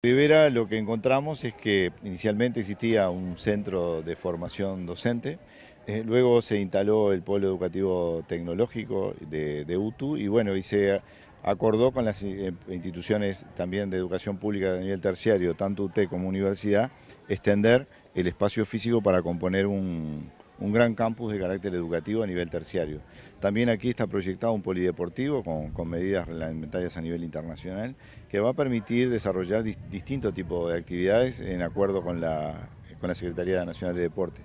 Rivera lo que encontramos es que inicialmente existía un centro de formación docente, eh, luego se instaló el polo educativo tecnológico de, UTU y bueno, y se acordó con las eh, instituciones también de educación pública de nivel terciario, tanto UT como universidad, extender el espacio físico para componer un, un gran campus de carácter educativo a nivel terciario. También aquí está proyectado un polideportivo con, medidas reglamentarias a nivel internacional que va a permitir desarrollar distintos tipos de actividades en acuerdo con la con la Secretaría Nacional de Deporte.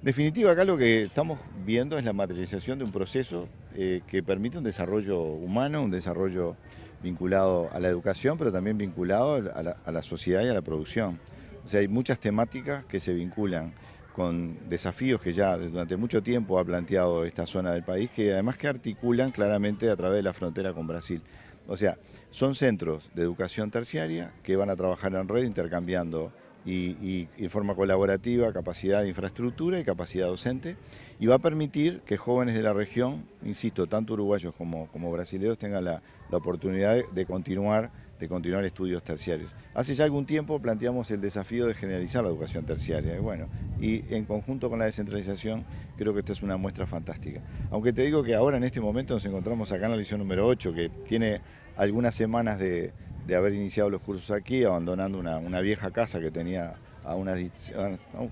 En definitiva, acá lo que estamos viendo es la materialización de un proceso eh, que permite un desarrollo humano, un desarrollo vinculado a la educación, pero también vinculado a la, a la sociedad y a la producción. O sea, hay muchas temáticas que se vinculan con desafíos que ya durante mucho tiempo ha planteado esta zona del país, que además que articulan claramente a través de la frontera con Brasil. O sea, son centros de educación terciaria que van a trabajar en red intercambiando y, en forma colaborativa, capacidad de infraestructura y capacidad docente, y va a permitir que jóvenes de la región, insisto, tanto uruguayos como, como brasileños, tengan la, oportunidad de continuar continuar estudios terciarios. Hace ya algún tiempo planteamos el desafío de generalizar la educación terciaria, y bueno, y en conjunto con la descentralización creo que esto es una muestra fantástica. Aunque te digo que ahora en este momento nos encontramos acá en la lección número 8, que tiene algunas semanas de, haber iniciado los cursos aquí, abandonando una vieja casa que tenía a unas,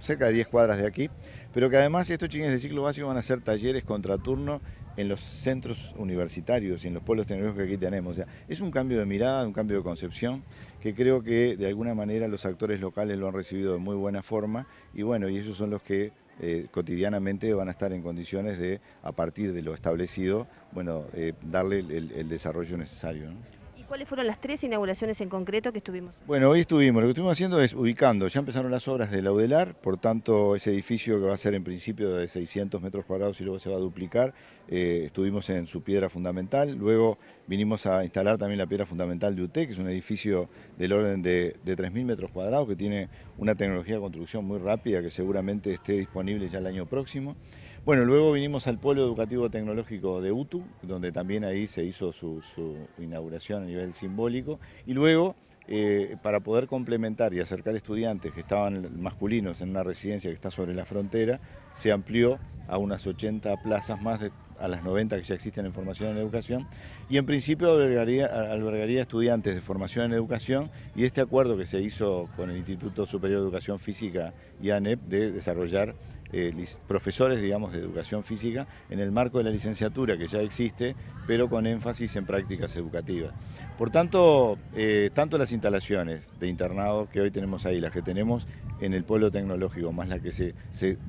cerca de 10 cuadras de aquí, pero que además estos chiquines de ciclo básico van a hacer talleres contraturno en los centros universitarios y en los pueblos tecnológicos que aquí tenemos. es un cambio de mirada, un cambio de concepción, que creo que de alguna manera los actores locales lo han recibido de muy buena forma y bueno, y ellos son los que eh, cotidianamente van a estar en condiciones de, a partir de lo establecido, bueno, eh, darle el, desarrollo necesario. ¿Cuáles fueron las tres inauguraciones en concreto que estuvimos? Bueno, hoy estuvimos, lo que estuvimos haciendo es ubicando, ya empezaron las obras de Laudelar, por tanto ese edificio que va a ser en principio de 600 metros cuadrados y luego se va a duplicar, eh, estuvimos en su piedra fundamental, luego vinimos a instalar también la piedra fundamental de UTE, que es un edificio del orden de, 3.000 metros cuadrados, que tiene una tecnología de construcción muy rápida que seguramente esté disponible ya el año próximo. Bueno, luego vinimos al Polo Educativo Tecnológico de UTU, donde también ahí se hizo su, su inauguración a nivel el simbólico, y luego eh, para poder complementar y acercar estudiantes que estaban masculinos en una residencia que está sobre la frontera, se amplió a unas 80 plazas más a las 90 que ya existen en formación en educación y en principio albergaría, albergaría estudiantes de formación en educación y este acuerdo que se hizo con el Instituto Superior de Educación Física y ANEP de desarrollar eh, profesores, digamos, de educación física en el marco de la licenciatura que ya existe, pero con énfasis en prácticas educativas. Por tanto, eh, tanto las instalaciones de internado que hoy tenemos ahí, las que tenemos en el pueblo tecnológico, más las que se,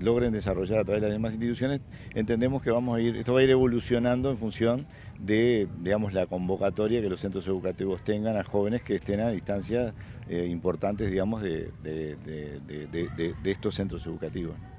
logren desarrollar a través de las demás instituciones, entendemos que vamos a esto va a ir evolucionando en función de, digamos, la convocatoria que los centros educativos tengan a jóvenes que estén a distancias eh, importantes, digamos, de estos centros educativos.